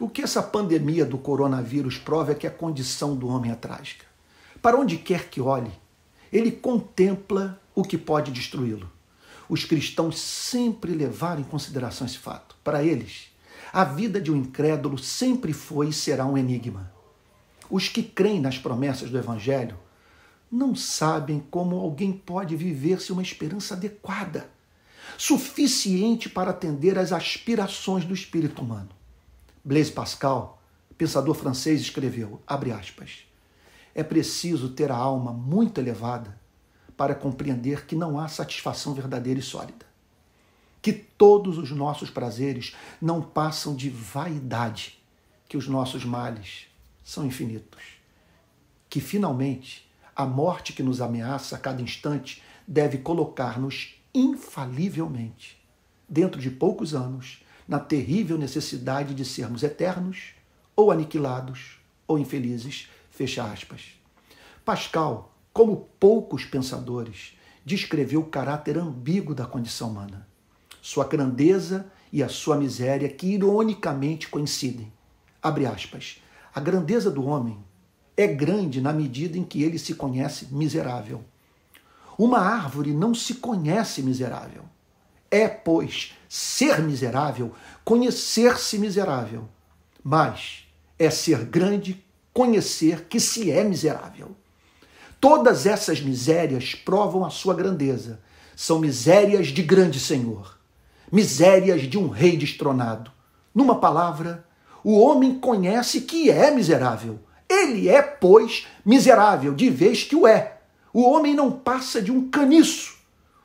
O que essa pandemia do coronavírus prova é que a condição do homem é trágica. Para onde quer que olhe, ele contempla o que pode destruí-lo. Os cristãos sempre levaram em consideração esse fato. Para eles, a vida de um incrédulo sempre foi e será um enigma. Os que creem nas promessas do Evangelho não sabem como alguém pode viver-se uma esperança adequada, suficiente para atender às aspirações do espírito humano. Blaise Pascal, pensador francês, escreveu, abre aspas, é preciso ter a alma muito elevada para compreender que não há satisfação verdadeira e sólida. Que todos os nossos prazeres não passam de vaidade, que os nossos males são infinitos. Que finalmente a morte que nos ameaça a cada instante deve colocar-nos infalivelmente, dentro de poucos anos, na terrível necessidade de sermos eternos, ou aniquilados, ou infelizes. Fecha aspas. Pascal, como poucos pensadores, descreveu o caráter ambíguo da condição humana, sua grandeza e a sua miséria, que ironicamente coincidem. Abre aspas. A grandeza do homem é grande na medida em que ele se conhece miserável. Uma árvore não se conhece miserável. É, pois, ser miserável, conhecer-se miserável. Mas é ser grande, conhecer que se é miserável. Todas essas misérias provam a sua grandeza. São misérias de grande senhor, misérias de um rei destronado. Numa palavra, o homem conhece que é miserável. Ele é, pois, miserável, de vez que o é. O homem não passa de um caniço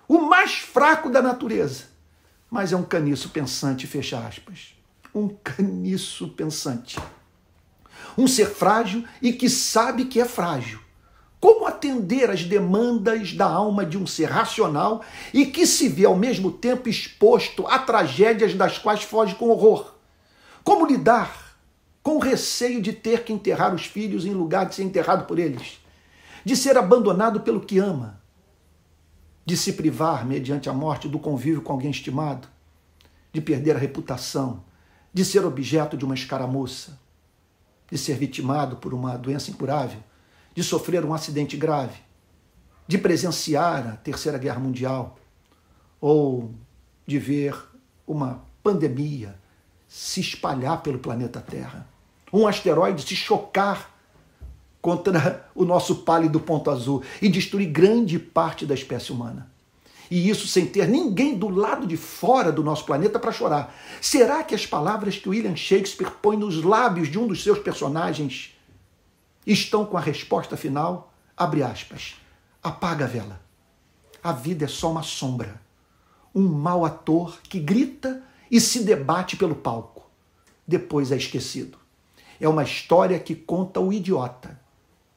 o mais fraco da natureza. Mas é um caniço pensante, fecha aspas. Um caniço pensante. Um ser frágil e que sabe que é frágil. Como atender às demandas da alma de um ser racional e que se vê ao mesmo tempo exposto a tragédias das quais foge com horror? Como lidar com o receio de ter que enterrar os filhos em lugar de ser enterrado por eles? De ser abandonado pelo que ama? de se privar, mediante a morte, do convívio com alguém estimado, de perder a reputação, de ser objeto de uma escaramuça, de ser vitimado por uma doença incurável, de sofrer um acidente grave, de presenciar a Terceira Guerra Mundial ou de ver uma pandemia se espalhar pelo planeta Terra, um asteroide se chocar contra o nosso pálido ponto azul e destruir grande parte da espécie humana. E isso sem ter ninguém do lado de fora do nosso planeta para chorar. Será que as palavras que William Shakespeare põe nos lábios de um dos seus personagens estão com a resposta final? Abre aspas. Apaga a vela. A vida é só uma sombra. Um mau ator que grita e se debate pelo palco. Depois é esquecido. É uma história que conta o idiota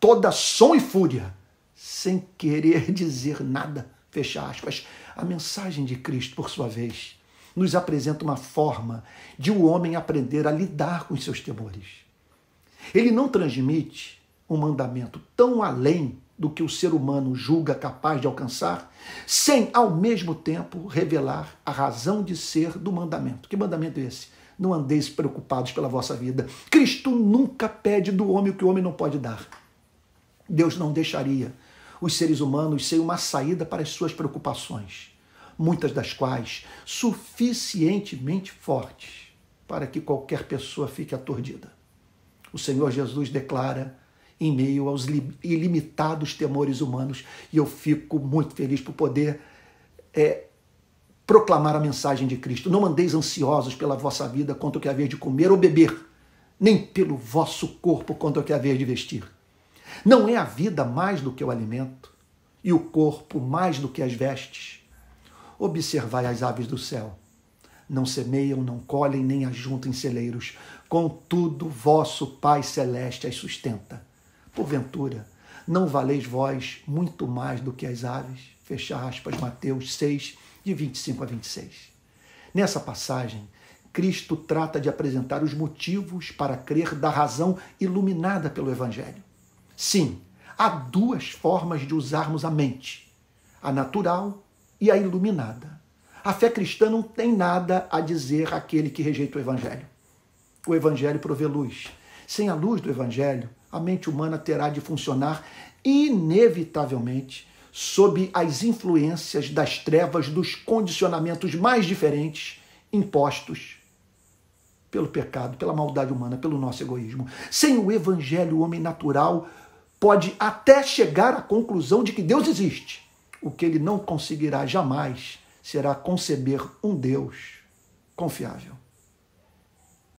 toda som e fúria, sem querer dizer nada. Fecha aspas. A mensagem de Cristo, por sua vez, nos apresenta uma forma de o um homem aprender a lidar com os seus temores. Ele não transmite um mandamento tão além do que o ser humano julga capaz de alcançar, sem ao mesmo tempo revelar a razão de ser do mandamento. Que mandamento é esse? Não andeis preocupados pela vossa vida. Cristo nunca pede do homem o que o homem não pode dar Deus não deixaria os seres humanos sem uma saída para as suas preocupações, muitas das quais suficientemente fortes para que qualquer pessoa fique aturdida. O Senhor Jesus declara em meio aos ilimitados temores humanos, e eu fico muito feliz por poder é, proclamar a mensagem de Cristo. Não andeis ansiosos pela vossa vida quanto que haver de comer ou beber, nem pelo vosso corpo quanto que haver de vestir. Não é a vida mais do que o alimento, e o corpo mais do que as vestes. Observai as aves do céu. Não semeiam, não colhem, nem ajuntam celeiros. Contudo, vosso Pai Celeste as sustenta. Porventura, não valeis vós muito mais do que as aves? Fecha aspas, Mateus 6, de 25 a 26. Nessa passagem, Cristo trata de apresentar os motivos para crer da razão iluminada pelo Evangelho. Sim, há duas formas de usarmos a mente: a natural e a iluminada. A fé cristã não tem nada a dizer àquele que rejeita o Evangelho. O Evangelho provê luz. Sem a luz do Evangelho, a mente humana terá de funcionar inevitavelmente sob as influências das trevas, dos condicionamentos mais diferentes impostos pelo pecado, pela maldade humana, pelo nosso egoísmo. Sem o evangelho, o homem natural pode até chegar à conclusão de que Deus existe. O que ele não conseguirá jamais será conceber um Deus confiável.